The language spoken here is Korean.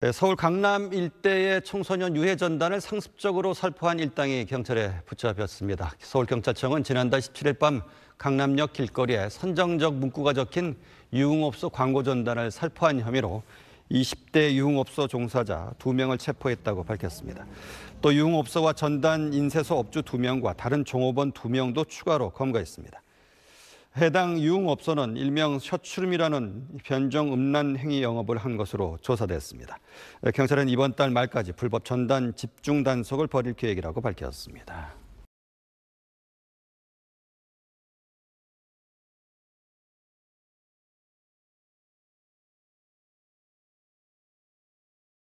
네, 서울 강남 일대의 청소년 유해 전단을 상습적으로 살포한 일당이 경찰에 붙잡혔습니다. 서울경찰청은 지난달 17일 밤 강남역 길거리에 선정적 문구가 적힌 유흥업소 광고 전단을 살포한 혐의로 20대 유흥업소 종사자 2명을 체포했다고 밝혔습니다. 또 유흥업소와 전단 인쇄소 업주 2명과 다른 종업원 2명도 추가로 검거했습니다. 해당 유흥업소는 일명 셔츠룸이라는 변종 음란 행위 영업을 한 것으로 조사됐습니다. 경찰은 이번 달 말까지 불법 전단 집중 단속을 벌일 계획이라고 밝혔습니다.